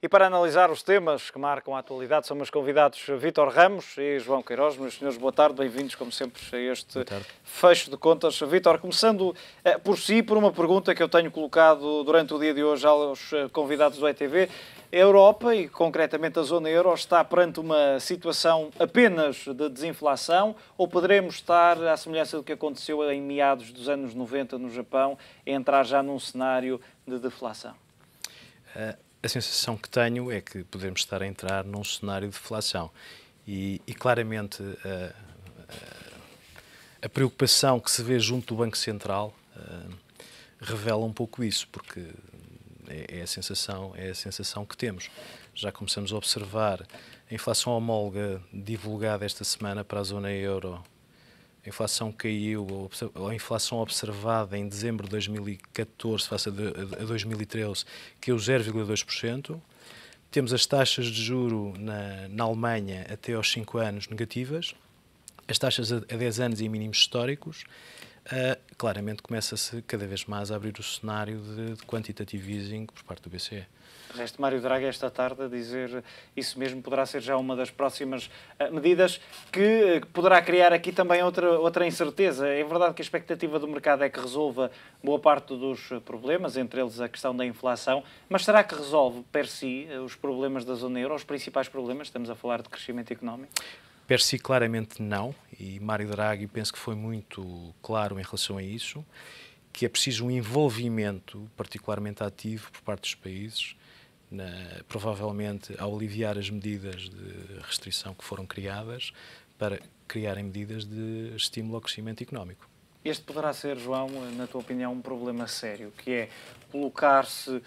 E para analisar os temas que marcam a atualidade, são meus convidados Vítor Ramos e João Queiroz. Meus senhores, boa tarde, bem-vindos, como sempre, a este fecho de contas. Vítor, começando eh, por si, por uma pergunta que eu tenho colocado durante o dia de hoje aos eh, convidados do ETV. A Europa, e concretamente a zona euro, está perante uma situação apenas de desinflação ou poderemos estar, à semelhança do que aconteceu em meados dos anos 90 no Japão, a entrar já num cenário de deflação? Eh, a sensação que tenho é que podemos estar a entrar num cenário de deflação. E, e claramente a, eh, a, eh, a, preocupação que se vê junto do Banco Central eh, revela um pouco isso, porque é, é, a sensação, é a sensação que temos. Já começamos a observar a inflação homóloga divulgada esta semana para a zona euro a inflação caiu, a inflação observada em dezembro de 2014 face a 2013 caiu 0,2%. Temos as taxas de juro na, na Alemanha até aos 5 anos negativas, as taxas a 10 anos em mínimos históricos. Uh, claramente começa-se cada vez mais a abrir o cenário de, de quantitative easing por parte do BCE. De resto, Mário Draghi esta tarde a dizer isso mesmo poderá ser já uma das próximas eh, medidas eh, que poderá criar aqui também outra, outra incerteza. É verdade que a expectativa do mercado é que resolva boa parte dos eh, problemas, entre eles a questão da inflação, mas será que resolve per si os problemas da zona euro, os principais problemas? Estamos a falar de crescimento económico. Per si, claramente não, e Mário Draghi penso que foi muito claro em relação a isso, que é preciso um envolvimento particularmente ativo por parte dos países na, provavelmente ao aliviar as medidas de restrição que foram criadas, para criarem medidas de estímulo ao crescimento económico. Este poderá ser, João, na tua opinião, um problema sério, que é colocar-se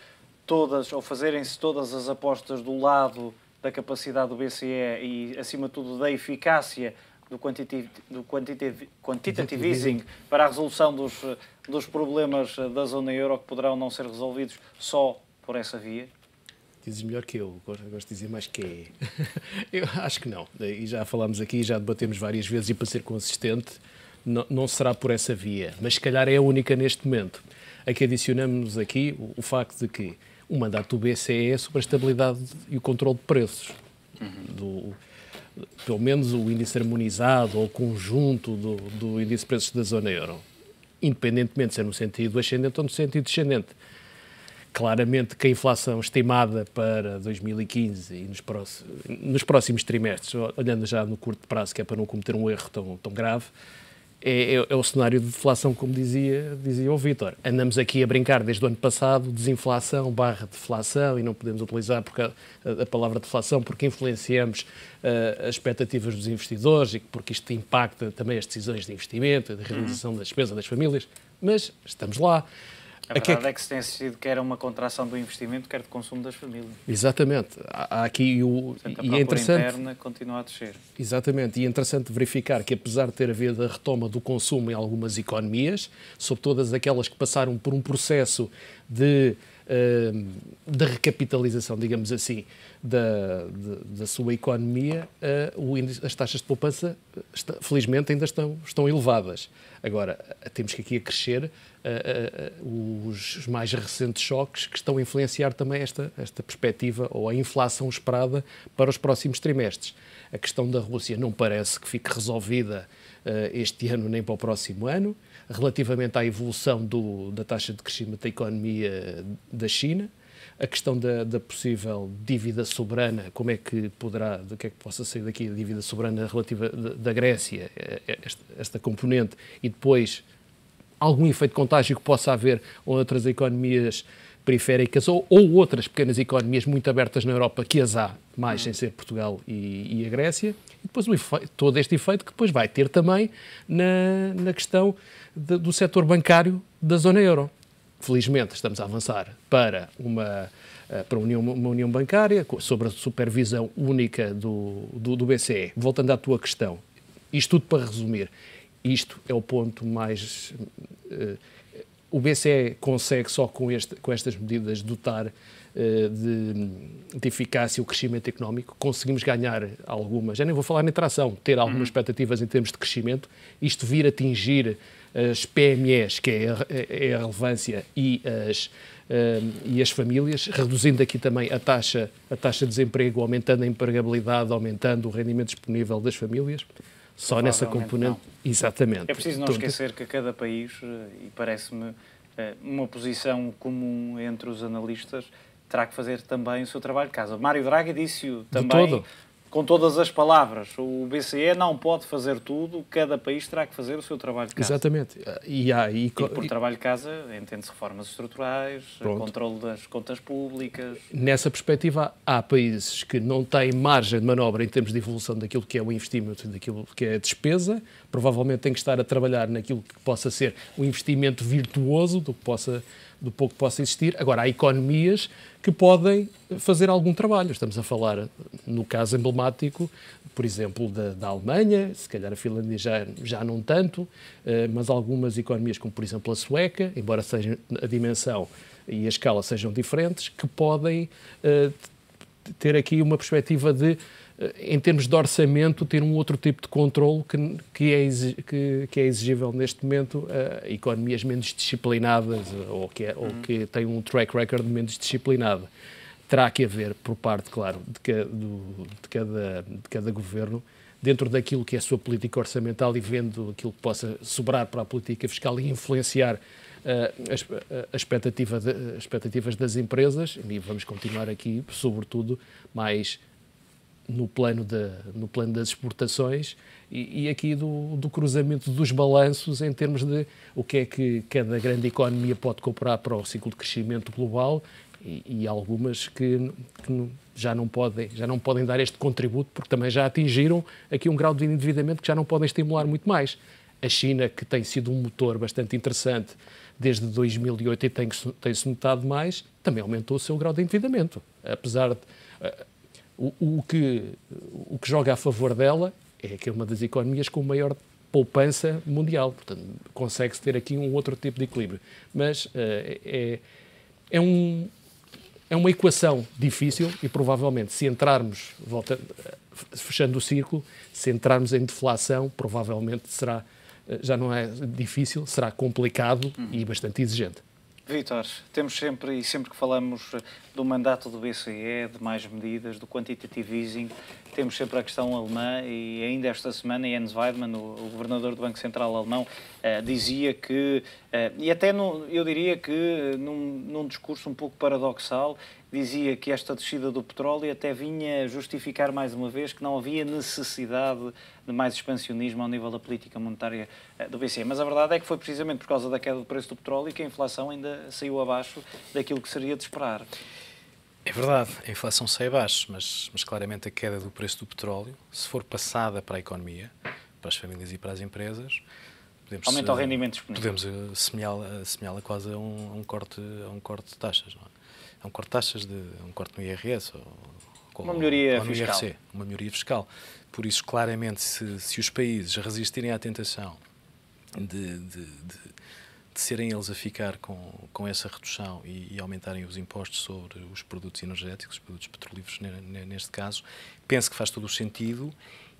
todas, ou fazerem-se todas as apostas do lado da capacidade do BCE e, acima de tudo, da eficácia do, quantitative, do quantitative, quantitative easing para a resolução dos, dos problemas da zona euro que poderão não ser resolvidos só por essa via? Dizes melhor que eu, gosto de dizer mais que é. eu acho que não. E já falámos aqui, já debatemos várias vezes, e para ser consistente, não, não será por essa via. Mas se calhar é a única neste momento. A que adicionamos aqui o, o facto de que o mandato do BCE é sobre a estabilidade e o controle de preços. Uhum. Do, pelo menos o índice harmonizado ou o conjunto do, do índice de preços da zona euro. Independentemente se é no sentido ascendente ou no sentido descendente claramente que a inflação estimada para 2015 e nos, próximos, nos próximos trimestres, olhando já no curto prazo, que é para não cometer um erro tão, tão grave, é, é, é, o cenário de deflação, como dizia, dizia o Vítor. Andamos aqui a brincar desde o ano passado, desinflação barra deflação, e não podemos utilizar porque a, a palavra deflação porque influenciamos uh, as expectativas dos investidores e porque isto impacta também as decisões de investimento, de realização uhum. das despesas das famílias, mas estamos lá. A é é verdade é que... é que se tem assistido quer a uma contração do investimento, quer de consumo das famílias. Exatamente. Há aqui o... Portanto, e é interessante... interna continua a descer. Exatamente. E é interessante verificar que, apesar de ter havido a retoma do consumo em algumas economias, sobretudo aquelas que passaram por um processo de Ehm, da recapitalização, digamos assim, da, de, da sua economia, eh, índice, as taxas de poupança, eh, está, felizmente, ainda estão, estão elevadas. Agora, eh, temos que aqui acrescer uh, os mais recentes choques que estão a influenciar também esta, esta perspectiva ou a inflação esperada para os próximos trimestres. A questão da Rússia não parece que fique resolvida uh, este ano nem para o próximo ano relativamente à evolução do, da taxa de crescimento da economia da China, a questão da, da, possível dívida soberana, como é que poderá, do que é que possa sair daqui a dívida soberana relativa da Grécia, é, é, esta, esta componente, e depois algum efeito contágio que possa haver outras economias periféricas ou, ou, outras pequenas economias muito abertas na Europa que as há, mais hum. sem ser Portugal e, e a Grécia. E depois efeito, todo este efeito que depois vai ter também na, na questão de, do setor bancário da zona euro. Felizmente estamos a avançar para uma, eh, para uma união, uma união bancária, sobre a supervisão única do, do, do BCE. Voltando à tua questão, isto tudo para resumir, isto é o ponto mais. Uh, o BCE consegue só com, este, com estas medidas dotar eh, de, de, eficácia o crescimento económico, conseguimos ganhar algumas, já nem vou falar na tração, ter algumas uhum. expectativas em termos de crescimento, isto vir atingir eh, as PMEs, que é a, é a relevância, e as, um, eh, e as famílias, reduzindo aqui também a taxa, a taxa de desemprego, aumentando a empregabilidade, aumentando o rendimento disponível das famílias. Só nessa componente. Não. Exatamente. É preciso não Todo. esquecer que cada país, e parece-me uma posição comum entre os analistas, terá que fazer também o seu trabalho de casa. Mário Draghi disse-o também todo. com todas as palavras. O BCE não pode fazer tudo, cada país terá que fazer o seu trabalho de casa. Exatamente. E, há, e, e por trabalho de casa entende-se reformas estruturais, controle das contas públicas. Nessa perspectiva, há países que não têm margem de manobra em termos de evolução daquilo que é o investimento, daquilo que é a despesa, provavelmente tem que estar a trabalhar naquilo que possa ser um investimento virtuoso do que possa do pouco que possa existir. Agora, há economias que podem fazer algum trabalho. Estamos a falar, no caso emblemático, por exemplo, da, da Alemanha, se calhar a Finlândia já, já não tanto, eh, mas algumas economias, como por exemplo a sueca, embora seja a dimensão e a escala sejam diferentes, que podem eh, ter aqui uma perspectiva de eh, em termos de orçamento, ter um outro tipo de controle que, que, é, que, que é exigível neste momento a eh, economias menos disciplinadas eh, ou que, é, ou que têm um track record menos disciplinado. Terá que haver, por parte, claro, de, ca, do, de, cada, de cada governo, dentro daquilo que é a sua política orçamental e vendo aquilo que possa sobrar para a política fiscal e influenciar uh, as, a expectativa de, expectativas das empresas. E vamos continuar aqui, sobretudo, mais no plano, de, no plano das exportações e, e aqui do, do, cruzamento dos balanços em termos de o que é que cada grande economia pode comprar para o ciclo de crescimento global e, e algumas que, que, já, não podem, já não podem dar este contributo porque também já atingiram aqui um grau de endividamento que já não podem estimular muito mais. A China, que tem sido um motor bastante interessante desde 2008 e tem-se tem notado mais, também aumentou o seu grau de endividamento, apesar de o, o, que, o que joga a favor dela é que é uma das economias com maior poupança mundial. Portanto, consegue-se ter aqui um outro tipo de equilíbrio. Mas uh, é, é, um, é uma equação difícil e provavelmente, se entrarmos, volta, fechando o círculo, se entrarmos em deflação, provavelmente será, eh, já não é difícil, será complicado uhum. e bastante exigente. Vitor, temos sempre, e sempre que falamos do mandato do BCE, de mais medidas, do quantitative easing, temos sempre a questão alemã e ainda esta semana Jens Weidmann, o, o governador do Banco Central alemão, eh, dizia que, eh, e até no, eu diria que num, num discurso um pouco paradoxal, dizia que esta descida do petróleo até vinha justificar mais uma vez que não havia necessidade de mais expansionismo ao nível da política monetária eh, do BCE. Mas a verdade é que foi precisamente por causa da queda do preço do petróleo que a inflação ainda saiu abaixo daquilo que seria de esperar. É verdade, a inflação sai abaixo, mas, mas claramente a queda do preço do petróleo, se for passada para a economia, para as famílias e para as empresas, podemos aumenta o eh, rendimento disponível. Podemos assemelhá-la eh, quase a um, um corte, a um corte de taxas, não é? É um corte de taxas, de, é um corte no IRS ou, ou uma melhoria ou fiscal. IRC, uma melhoria fiscal. Por isso, claramente, se, se os países resistirem à tentação de, de, de, de serem eles a ficar com, com essa redução e, e, aumentarem os impostos sobre os produtos energéticos, os produtos petrolíferos neste caso, penso que faz todo o sentido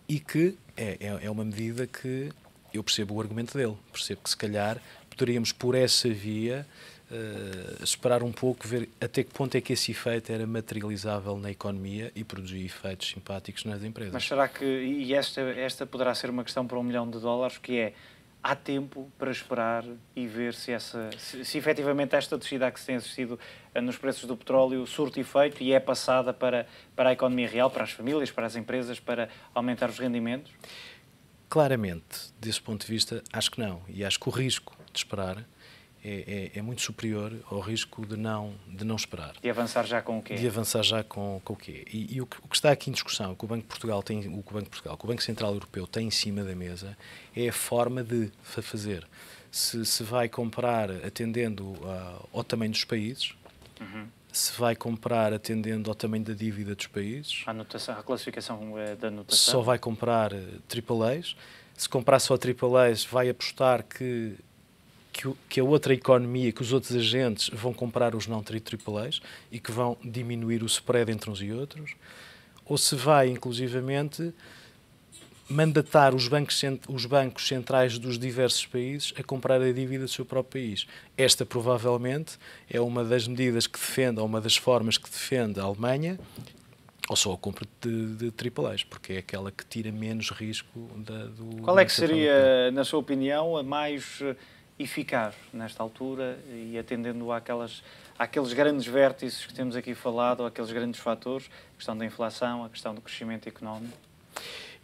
e que é, é, é, uma medida que eu percebo o argumento dele, percebo que se calhar poderíamos por essa via eh, esperar um pouco, ver até que ponto é que esse efeito era materializável na economia e produzia efeitos simpáticos nas empresas. Mas será que, e esta, esta poderá ser uma questão para um milhão de dólares, que é, há tempo para esperar e ver se, essa, se, se efetivamente esta descida que se tem assistido eh, nos preços do petróleo surte efeito e é passada para, para a economia real, para as famílias, para as empresas, para aumentar os rendimentos? Claramente, desse ponto de vista, acho que não. E acho que o risco de esperar é, é, é, muito superior ao risco de não, de não esperar. De avançar já com o quê? De avançar já com, com o quê? E, e o, que, o, que, está aqui em discussão, que o Banco Portugal tem, o que o Banco Portugal, o Banco Central Europeu tem em cima da mesa, é a forma de fazer. Se, se vai comprar atendendo uh, ao tamanho dos países, uhum. se vai comprar atendendo ao tamanho da dívida dos países, a, notação, a classificação eh, da notação, só vai comprar AAAs. Eh, se comprar só AAAs, vai apostar que que, que a outra economia, que os outros agentes vão comprar os não AAAs e que vão diminuir o spread entre uns e outros, ou se vai, inclusivamente, mandatar os bancos, os bancos centrais dos diversos países a comprar a dívida do seu próprio país. Esta, provavelmente, é uma das medidas que defende, ou uma das formas que defende a Alemanha, ou só a compra de, de AAAs, porque é aquela que tira menos risco da, do. Qual é que seria, na sua opinião, a mais eh, eficaz nesta altura e atendendo àquelas, àqueles grandes vértices que temos aqui falado, àqueles grandes fatores, a questão da inflação, a questão do crescimento económico?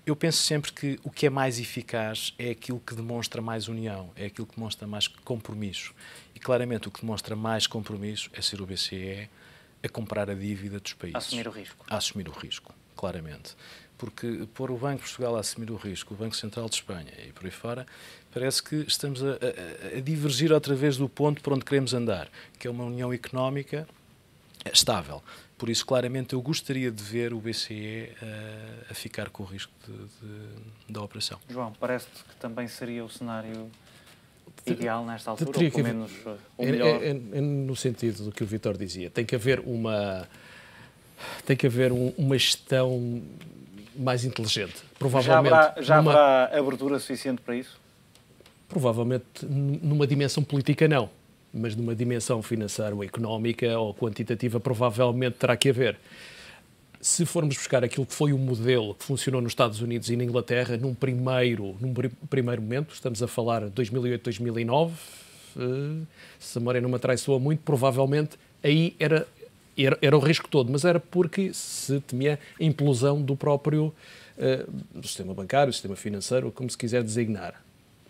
Eu penso sempre que o que é mais eficaz é aquilo que demonstra mais união, é aquilo que demonstra mais compromisso. E claramente o que demonstra mais compromisso é ser o BCE a comprar a dívida dos países. A assumir o risco. A assumir o risco, claramente porque pôr o Banco de Portugal a assumir o risco, o Banco Central de Espanha e por aí fora, parece que estamos a, a, a divergir outra vez do ponto para onde queremos andar, que é uma união económica estável. Por isso, claramente, eu gostaria de ver o BCE uh, eh, a ficar com o risco de, de, da operação. João, parece-te que também seria o cenário ideal nesta altura, teria ou pelo menos eh, o é, melhor? É, é, é, no sentido do que o Vitor dizia, tem que haver uma, tem que haver um, uma gestão mais inteligente. Provavelmente. Já haverá, já haverá numa... abertura suficiente para isso? Provavelmente numa dimensão política, não. Mas numa dimensão financeira ou económica ou quantitativa, provavelmente terá que haver. Se formos buscar aquilo que foi o modelo que funcionou nos Estados Unidos e na Inglaterra, num primeiro, num primeiro momento, estamos a falar de 2008, 2009, se a memória não me traiçoa muito, provavelmente aí era era, era o risco todo, mas era porque se temia a implosão do próprio uh, sistema bancário, sistema financeiro, como se quiser designar.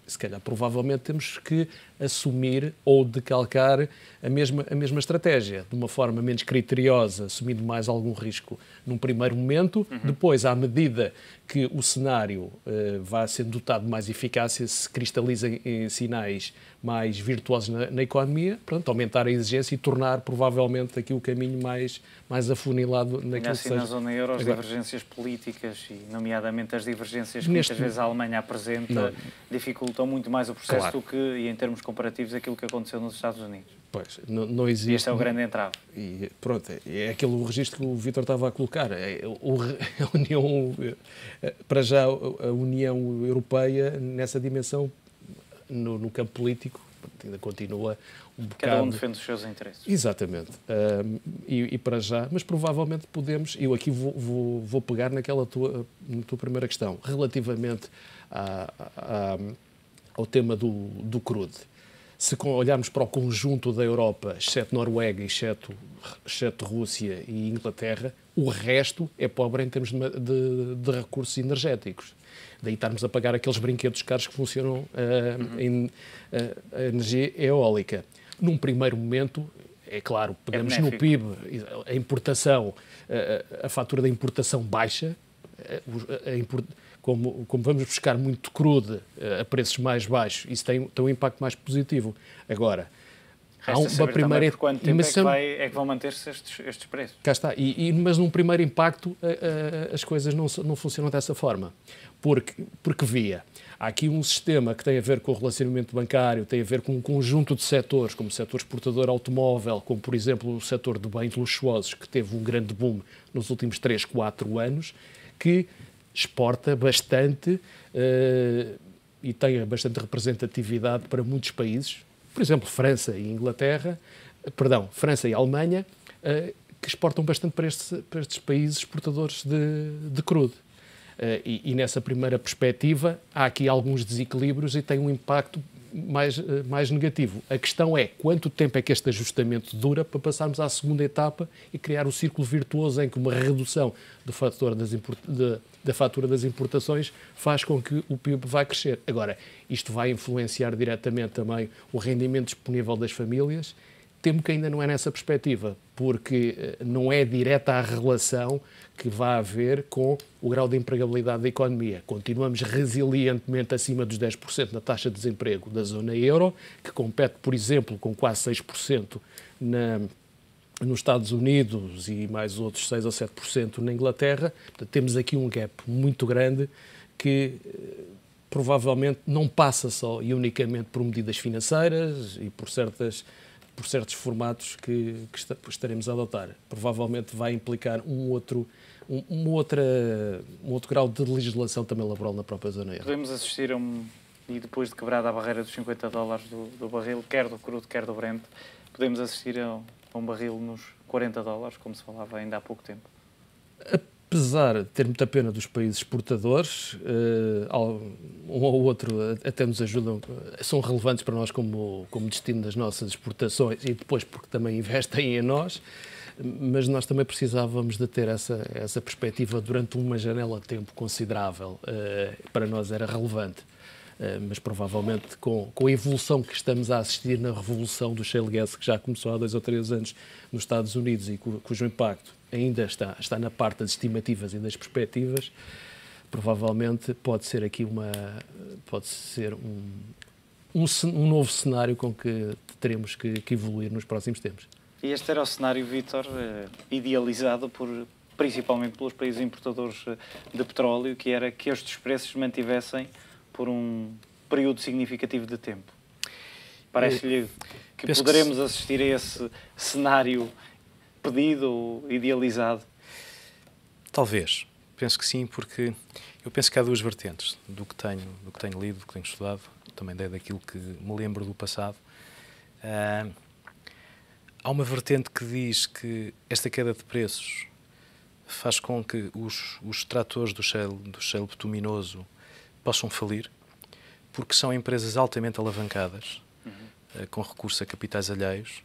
Se calhar, provavelmente, temos que assumir ou decalcar a mesma, a mesma estratégia, de uma forma menos criteriosa, assumindo mais algum risco num primeiro momento, uhum. depois, à medida que o cenário uh, vá sendo dotado de mais eficácia, se cristaliza em sinais mais virtuosos na, na, economia, pronto, aumentar a exigência e tornar provavelmente aqui o caminho mais, mais afunilado naquilo assim, que seja. na zona euro as divergências políticas e nomeadamente as divergências que muitas vezes a Alemanha apresenta não. dificultam muito mais o processo claro. do que, e em termos comparativos aquilo que aconteceu nos Estados Unidos. Pois, não, não existe. E este é o grande entrave. E, pronto, é, é aquele registro que o Vitor estava a colocar. É, é o, a União, é, para já, a União Europeia, nessa dimensão, no, no campo político, ainda continua um bocado... Cada um defende os seus interesses. Exatamente. Um, e, e, para já, mas provavelmente podemos, eu aqui vou, vou, vou pegar naquela tua, na tua primeira questão, relativamente a, a, ao tema do, do crude se olharmos para o conjunto da Europa, exceto Noruega, exceto, exceto Rússia e Inglaterra, o resto é pobre em termos de, de, de recursos energéticos. Daí estarmos a pagar aqueles brinquedos caros que funcionam uh, uhum. em uh, energia eólica. Num primeiro momento, é claro, pegamos é no PIB, a importação, a, ah, a fatura da importação baixa, a importação como, como vamos buscar muito crude eh, a preços mais baixos, isso tem, tem um impacto mais positivo. Agora, Resta há uma primeira. por quanto tempo mas, é, que vai, é que vão manter-se estes, estes, preços? Cá está. E, e, mas num primeiro impacto a, eh, a, eh, as coisas não, não funcionam dessa forma. Porque, porque via. Há aqui um sistema que tem a ver com o relacionamento bancário, tem a ver com um conjunto de setores, como o setor exportador automóvel, como, por exemplo, o setor de bens luxuosos, que teve um grande boom nos últimos 3, 4 anos, que exporta bastante uh, e tem bastante representatividade para muitos países, por exemplo, França e Inglaterra, perdão, França e Alemanha, uh, que exportam bastante para, este, para, estes países exportadores de, de crude Uh, e, e, nessa primeira perspectiva há aqui alguns desequilíbrios e tem um impacto mais, mais negativo. A questão é quanto tempo é que este ajustamento dura para passarmos à segunda etapa e criar o um círculo virtuoso em que uma redução do fator das, import, da fatura das importações faz com que o PIB vá crescer. Agora, isto vai influenciar diretamente também o rendimento disponível das famílias. Temo que ainda não é nessa perspectiva, porque eh, não é direta a relação que vai haver com o grau de empregabilidade da economia. Continuamos resilientemente acima dos 10% na taxa de desemprego da zona euro, que compete, por exemplo, com quase 6% na nos Estados Unidos e mais outros 6 ou 7% na Inglaterra. Portanto, temos aqui um gap muito grande que eh, provavelmente não passa só e unicamente por medidas financeiras e por certas por certos formatos que, que, estaremos a adotar. Provavelmente vai implicar um outro, um, uma outra, um outro grau de legislação também laboral na própria zona euro. Podemos assistir a um, e depois de quebrada a barreira dos 50 dólares do, do barril, quer do crudo, quer do Brent, podemos assistir a um barril nos 40 dólares, como se falava ainda há pouco tempo? Apesar de ter muita pena dos países exportadores, eh, um ou outro até nos ajudam, são relevantes para nós como, como destino das nossas exportações e depois porque também investem em nós, mas nós também precisávamos de ter essa, essa perspectiva durante uma janela de tempo considerável. Eh, para nós era relevante. Eh, mas provavelmente com, com a evolução que estamos a assistir na revolução do shale gas, que já começou há dois ou três anos nos Estados Unidos e cu, cujo impacto ainda está, está na parte das estimativas e das perspectivas, provavelmente pode ser aqui uma pode ser um, um, um novo cenário com que teremos que, que, evoluir nos próximos tempos. E este era o cenário, Vítor, eh, idealizado por, principalmente pelos países importadores eh, de petróleo, que era que estes preços mantivessem por um período significativo de tempo. Parece-lhe que Penso poderemos que... assistir a esse cenário pedido ou idealizado? Talvez. Penso que sim, porque eu penso que há duas vertentes do que tenho, do que tenho lido, do que tenho estudado, também daquilo que me lembro do passado. Uh, há uma vertente que diz que esta queda de preços faz com que os, os tratores do shale, do shale bituminoso possam falir, porque são empresas altamente alavancadas, uhum. com recurso a capitais alheios,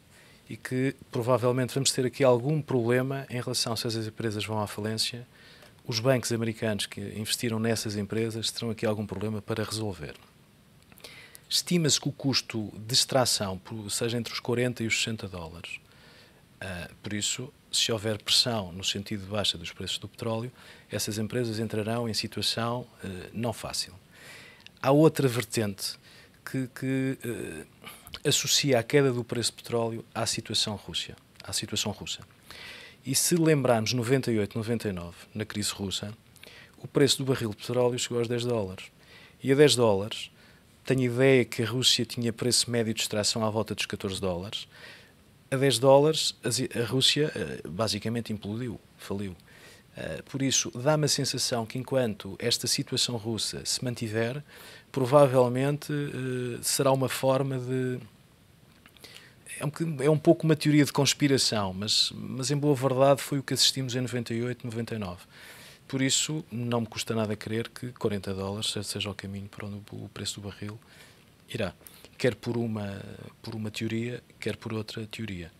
e que provavelmente vamos ter aqui algum problema em relação se as empresas vão à falência. Os bancos americanos que investiram nessas empresas terão aqui algum problema para resolver. Estima-se que o custo de extração seja entre os 40 e os 60 dólares. Ah, por isso, se houver pressão no sentido de baixa dos preços do petróleo, essas empresas entrarão em situação ah, não fácil. Há outra vertente que, que ah, associa a queda do preço do petróleo à situação, Rússia, à situação russa. E se lembrarmos 98, 99, na crise russa, o preço do barril de petróleo chegou aos 10 dólares. E a 10 dólares, tenho ideia que a Rússia tinha preço médio de extração à volta dos 14 dólares a 10 dólares, a Rússia eh, basicamente implodiu, faliu. Eh, por isso, dá-me a sensação que enquanto esta situação russa se mantiver, provavelmente eh, será uma forma de. É, é um, pouco uma teoria de conspiração, mas, mas em boa verdade foi o que assistimos em 98, 99. Por isso, não me custa nada crer que 40 dólares seja o caminho para onde o preço do barril irá quer por uma, por uma teoria, quer por outra teoria.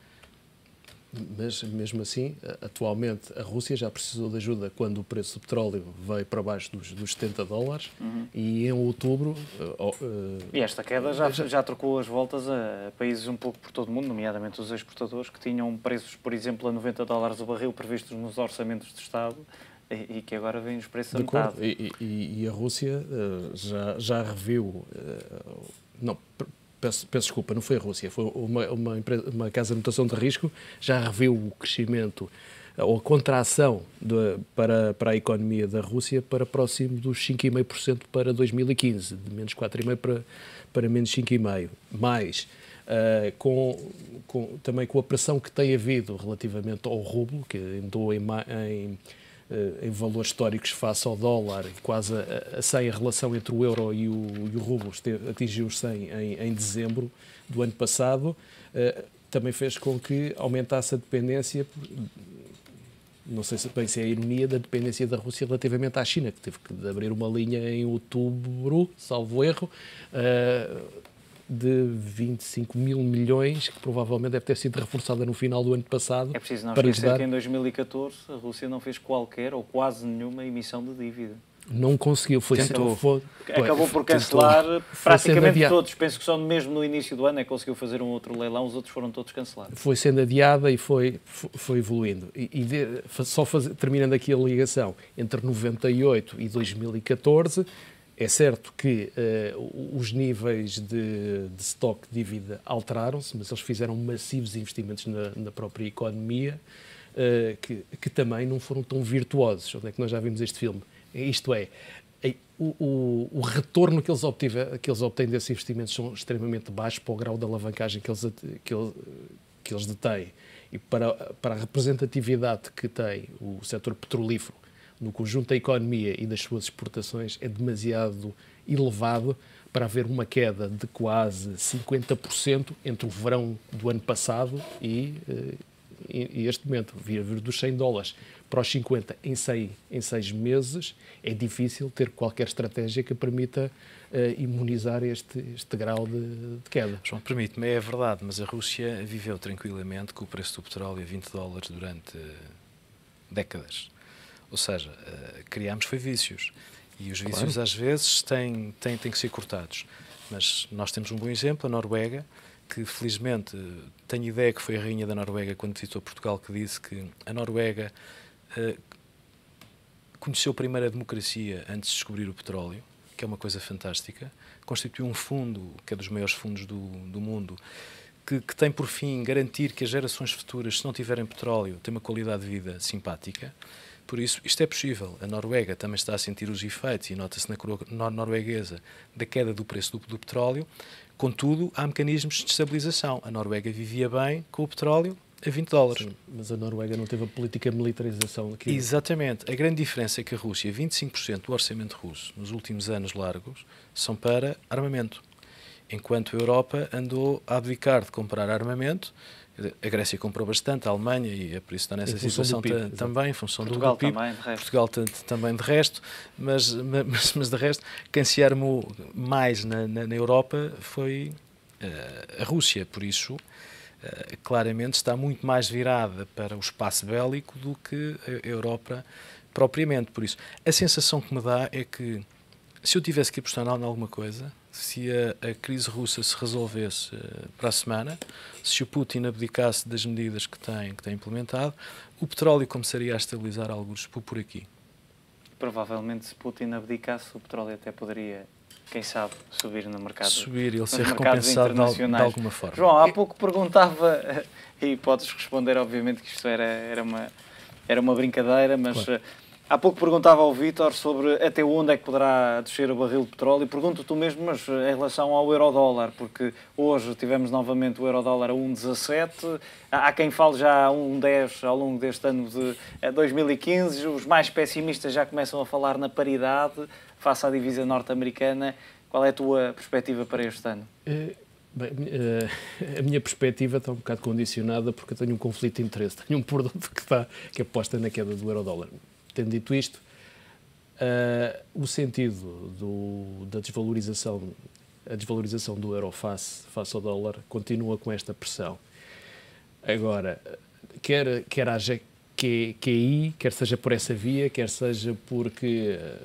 Mas, mesmo assim, atualmente a Rússia já precisou de ajuda quando o preço do petróleo veio para baixo dos, dos 70 dólares uhum. e em outubro. Uh, uh, e esta queda já, já, já trocou as voltas a países um pouco por todo o mundo, nomeadamente os exportadores, que tinham preços, por exemplo, a 90 dólares o barril previstos nos orçamentos de Estado e que agora vêm os preços a metade. E, e, e, a Rússia uh, já, já reviu não, peço, peço, desculpa, não foi a Rússia, foi uma, uma, empresa, uma casa de notação de risco, já reviu o crescimento eh, ou a contração de, para, para a economia da Rússia para próximo dos 5,5% para 2015, de menos 4,5% para, para menos 5,5%. Mais, uh, com, com, também com a pressão que tem havido relativamente ao rublo, que andou em, em eh, em valores históricos face ao dólar, quase a, a 100 a relação entre o euro e o, e o rublo atingiu os 100 em, em, dezembro do ano passado, eh, também fez com que aumentasse a dependência não sei se bem se é a ironia da dependência da Rússia relativamente à China, que teve que abrir uma linha em outubro, salvo erro, uh, de 25 mil milhões, que provavelmente deve ter sido reforçada no final do ano passado. É preciso não para esquecer dar... que em 2014 a Rússia não fez qualquer ou quase nenhuma emissão de dívida. Não conseguiu, foi Tentou. Foi, Acabou por cancelar tentou. praticamente todos. Penso que só mesmo no início do ano é que conseguiu fazer um outro leilão, os outros foram todos cancelados. Foi sendo adiada e foi, foi evoluindo. E, e só faz, terminando aqui a ligação, entre 98 e 2014 é certo que uh, os níveis de, de stock de dívida alteraram-se, mas eles fizeram massivos investimentos na, na própria economia, uh, que, que, também não foram tão virtuosos. Onde é que nós já vimos este filme? Isto é, eh, o, o, o retorno que eles, obtive, que eles obtêm desses investimentos são extremamente baixos para o grau de alavancagem que eles, que eles, que eles detêm e para, para a representatividade que tem o setor petrolífero no conjunto da economia e das suas exportações é demasiado elevado para haver uma queda de quase 50% entre o verão do ano passado e, eh, e este momento, vir dos 100 dólares para os 50 em seis em 6 meses, é difícil ter qualquer estratégia que permita uh, imunizar este, este grau de, de queda. João, permite-me, é verdade, mas a Rússia viveu tranquilamente com o preço do petróleo a 20 dólares durante décadas. Ou seja, eh, criámos foi vícios. E os claro. vícios, às vezes, têm, têm, têm que ser cortados. Mas nós temos um bom exemplo, a Noruega, que felizmente tenho ideia que foi a rainha da Noruega quando visitou Portugal, que disse que a Noruega uh, conheceu primeiro a democracia antes de descobrir o petróleo, que é uma coisa fantástica. Constituiu um fundo, que é dos maiores fundos do, do mundo, que, que, tem por fim garantir que as gerações futuras, se não tiverem petróleo, têm uma qualidade de vida simpática. Por isso, isto é possível. A Noruega também está a sentir os efeitos, e nota-se na coroa norueguesa, da queda do preço do, do petróleo. Contudo, há mecanismos de estabilização. A Noruega vivia bem com o petróleo, a 20 dólares. Sim, mas a Noruega não teve a política de militarização aqui. Exatamente. A grande diferença é que a Rússia, 25% do orçamento russo nos últimos anos largos, são para armamento enquanto a Europa andou a abdicar de comprar armamento. A Grécia comprou bastante, a Alemanha, e é por isso está nessa situação PIB, também, em função Portugal do, do PIB, também, de Portugal também de resto, mas, mas, mas de resto, quem se armou mais na, na, na Europa foi uh, a Rússia, por isso Uh, claramente está muito mais virada para o espaço bélico do que a Europa propriamente. Por isso, a sensação que me dá é que se eu tivesse que apostar em alguma coisa, se a, a, crise russa se resolvesse eh, para a semana, se o Putin abdicasse das medidas que tem, que tem implementado, o petróleo começaria a estabilizar alguns por, por aqui. Provavelmente, se Putin abdicasse, o petróleo até poderia quem sabe, subir no mercado. Subir, ele ser recompensado de, de alguma forma. João, há pouco perguntava, e podes responder, obviamente, que isto era, era, uma, era uma brincadeira, mas claro. Eh, Há pouco perguntava ao Vítor sobre até onde é que poderá descer o barril de petróleo. Pergunto tu mesmo, mas eh, em relação ao eurodólar, porque hoje tivemos novamente o eurodólar a 1,17. Há quem fale já a 1,10 ao longo deste ano de 2015. Eh, Os mais pessimistas já começam a falar na paridade face à divisa norte-americana. Qual é a tua perspectiva para este ano? É... Bem, a minha perspectiva está um bocado condicionada porque eu tenho um conflito de interesse, tenho um produto que, está, que aposta na queda do euro-dólar. Tendo dito isto, uh, o sentido do, da desvalorização, a desvalorização do euro face, face ao dólar continua com esta pressão. Agora, quer, quer haja que, que quer seja por essa via, quer seja porque ah,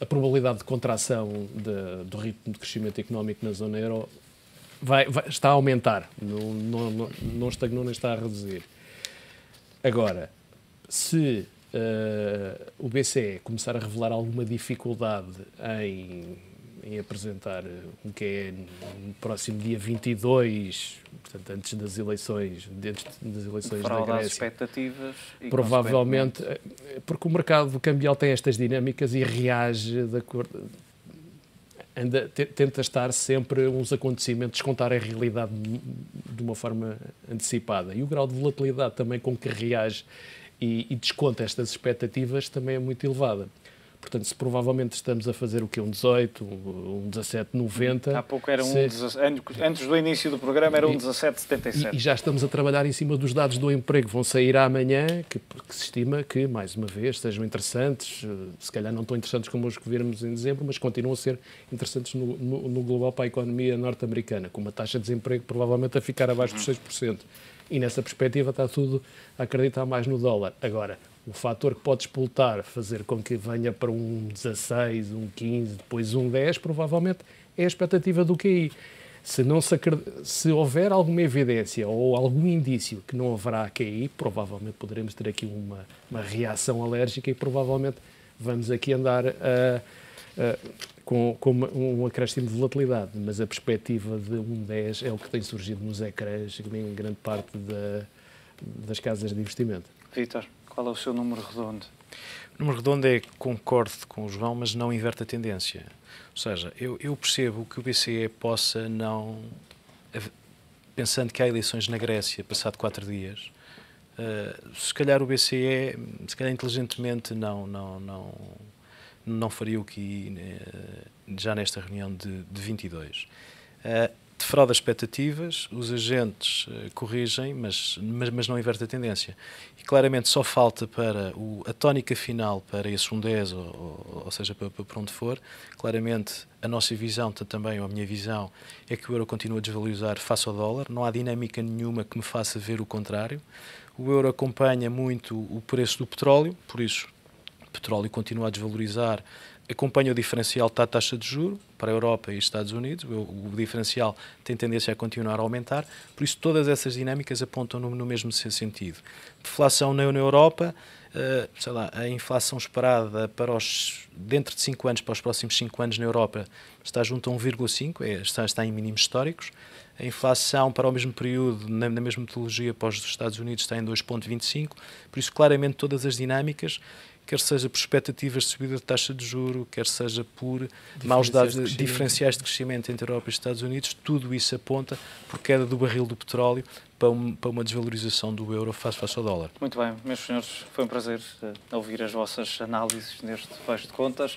a probabilidade de contração de, do ritmo de crescimento económico na zona euro vai, vai, está a aumentar, não, não, não, não estagnou nem está a reduzir. Agora, se eh, o BCE começar a revelar alguma dificuldade em, em apresentar o que é no próximo dia 22, portanto, antes das eleições, antes das eleições da Grécia. expectativas. provavelmente, eh, porque o mercado cambial tem estas dinâmicas e reage de acordo. Anda, tenta estar sempre uns acontecimentos, contar a realidade de uma forma antecipada. E o grau de volatilidade também com que reage e, e desconta estas expectativas também é muito elevada. Portanto, se provavelmente estamos a fazer o que? Um 18, um 17,90. Há pouco era um. Antes do início do programa era um 17,77. E, e, já estamos a trabalhar em cima dos dados do emprego. Vão sair amanhã, que, que, se estima que, mais uma vez, sejam interessantes. Se calhar não tão interessantes como os que virmos em dezembro, mas continuam a ser interessantes no, no, no global para a economia norte-americana, com uma taxa de desemprego provavelmente a ficar abaixo dos 6%. Uhum e nessa perspectiva está tudo a acreditar mais no dólar. Agora, o fator que pode explotar, fazer com que venha para um 16, um 15, depois um 10, provavelmente é a expectativa do QI. Se, não se, se houver alguma evidência ou algum indício que não haverá QI, provavelmente poderemos ter aqui uma, uma reação alérgica e provavelmente vamos aqui andar a. Uh, uh, com, com um acréscimo de volatilidade, mas a perspectiva de um 10 é o que tem surgido nos ecrãs em grande parte da, das casas de investimento. Vitor, qual é o seu número redondo? O número redondo é concordo com o João, mas não inverte a tendência. Ou seja, eu, eu percebo que o BCE possa não. Pensando que há eleições na Grécia, passado quatro dias, uh, se calhar o BCE, se calhar inteligentemente, não, não, não não faria o que eh, já nesta reunião de, de 22. Uh, eh, defrauda expectativas, os agentes uh, corrigem, mas, mas, mas, não inverte a tendência. E claramente só falta para o, a tónica final para esse 1 10, ou, ou, ou seja, para, para, onde for, claramente a nossa visão também, ou a minha visão, é que o euro continua a desvalorizar face ao dólar, não há dinâmica nenhuma que me faça ver o contrário. O euro acompanha muito o preço do petróleo, por isso petróleo continua a desvalorizar, acompanha o diferencial da taxa de juro para a Europa e Estados Unidos, o, o, diferencial tem tendência a continuar a aumentar, por isso todas essas dinâmicas apontam no, no mesmo sentido. Deflação na, Europa, uh, eh, sei lá, a inflação esperada para os, dentro de 5 anos, para os próximos 5 anos na Europa, está junto a 1,5, é, está, está em mínimos históricos, a inflação para o mesmo período, na, na mesma metodologia para os Estados Unidos, está em 2,25, por isso claramente todas as dinâmicas quer seja por expectativas de subida de taxa de juro, quer seja por maus dados de diferenciais de crescimento entre a Europa e os Estados Unidos, tudo isso aponta por queda do barril do petróleo para, um, para uma desvalorização do euro face, face ao dólar. Muito bem, meus senhores, foi um prazer eh, ouvir as vossas análises neste fecho de contas.